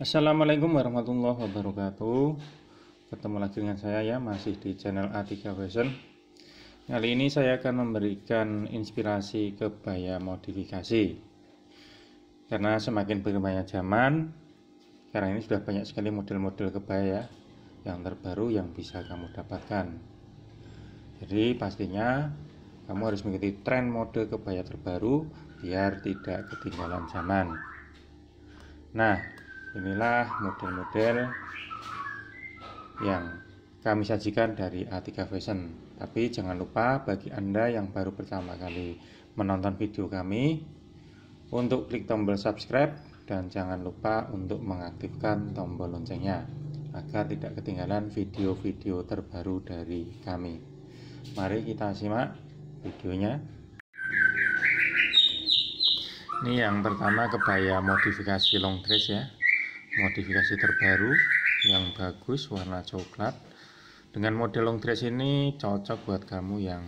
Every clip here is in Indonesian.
Assalamualaikum warahmatullahi wabarakatuh Ketemu lagi dengan saya ya Masih di channel A3 Fashion Kali ini saya akan memberikan Inspirasi kebaya modifikasi Karena semakin berkembangnya zaman Sekarang ini sudah banyak sekali model-model kebaya Yang terbaru yang bisa kamu dapatkan Jadi pastinya Kamu harus mengikuti tren mode kebaya terbaru Biar tidak ketinggalan zaman Nah, Inilah model-model yang kami sajikan dari A3 Fashion. Tapi jangan lupa bagi Anda yang baru pertama kali menonton video kami untuk klik tombol subscribe dan jangan lupa untuk mengaktifkan tombol loncengnya agar tidak ketinggalan video-video terbaru dari kami. Mari kita simak videonya. Ini yang pertama kebaya modifikasi long dress ya modifikasi terbaru yang bagus warna coklat dengan model long dress ini cocok buat kamu yang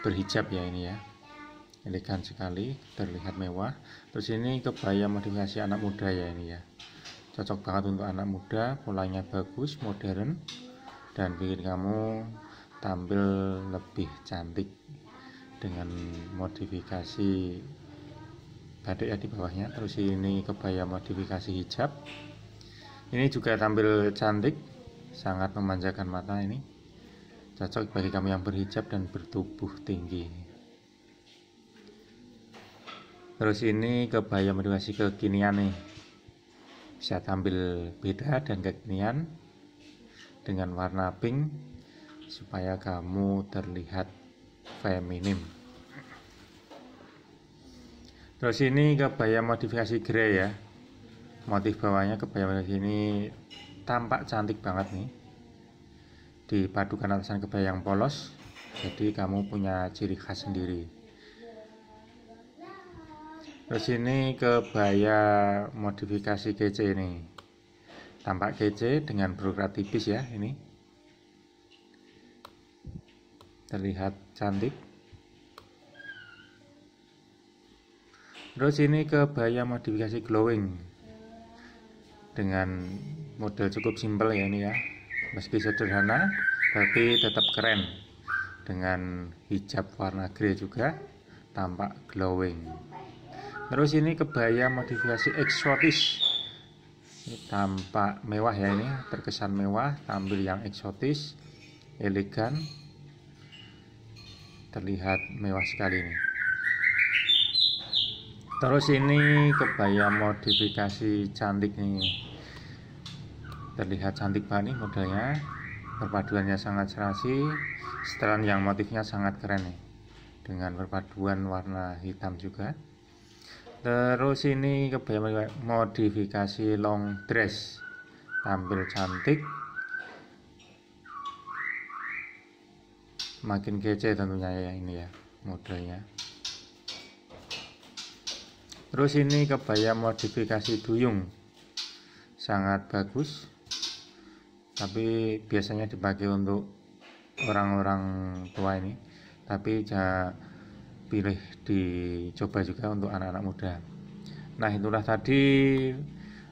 berhijab ya ini ya elegan sekali terlihat mewah terus ini kebaya modifikasi anak muda ya ini ya cocok banget untuk anak muda polanya bagus modern dan bikin kamu tampil lebih cantik dengan modifikasi batik ya di bawahnya terus ini kebaya modifikasi hijab ini juga tampil cantik sangat memanjakan mata ini cocok bagi kamu yang berhijab dan bertubuh tinggi terus ini kebaya modifikasi kekinian nih bisa tampil beda dan kekinian dengan warna pink supaya kamu terlihat feminim terus ini kebaya modifikasi grey ya motif bawahnya kebaya modifikasi ini tampak cantik banget nih dipadukan atasan kebaya yang polos jadi kamu punya ciri khas sendiri terus ini kebaya modifikasi kece ini tampak kece dengan berukuran tipis ya ini terlihat cantik terus ini ke kebaya modifikasi glowing dengan model cukup simpel ya ini ya meski sederhana tapi tetap keren dengan hijab warna grey juga tampak glowing terus ini kebaya modifikasi eksotis tampak mewah ya ini terkesan mewah tampil yang eksotis elegan terlihat mewah sekali ini terus ini kebaya modifikasi cantik nih terlihat cantik banget nih modelnya perpaduannya sangat serasi setelan yang motifnya sangat keren nih dengan perpaduan warna hitam juga terus ini kebaya modifikasi long dress tampil cantik makin kece tentunya ya ini ya modelnya terus ini kebaya modifikasi duyung sangat bagus tapi biasanya dipakai untuk orang-orang tua ini tapi jangan pilih dicoba juga untuk anak-anak muda nah itulah tadi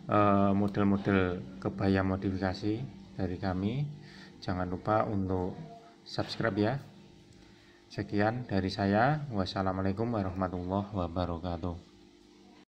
eh, model-model kebaya modifikasi dari kami jangan lupa untuk subscribe ya sekian dari saya wassalamualaikum warahmatullahi wabarakatuh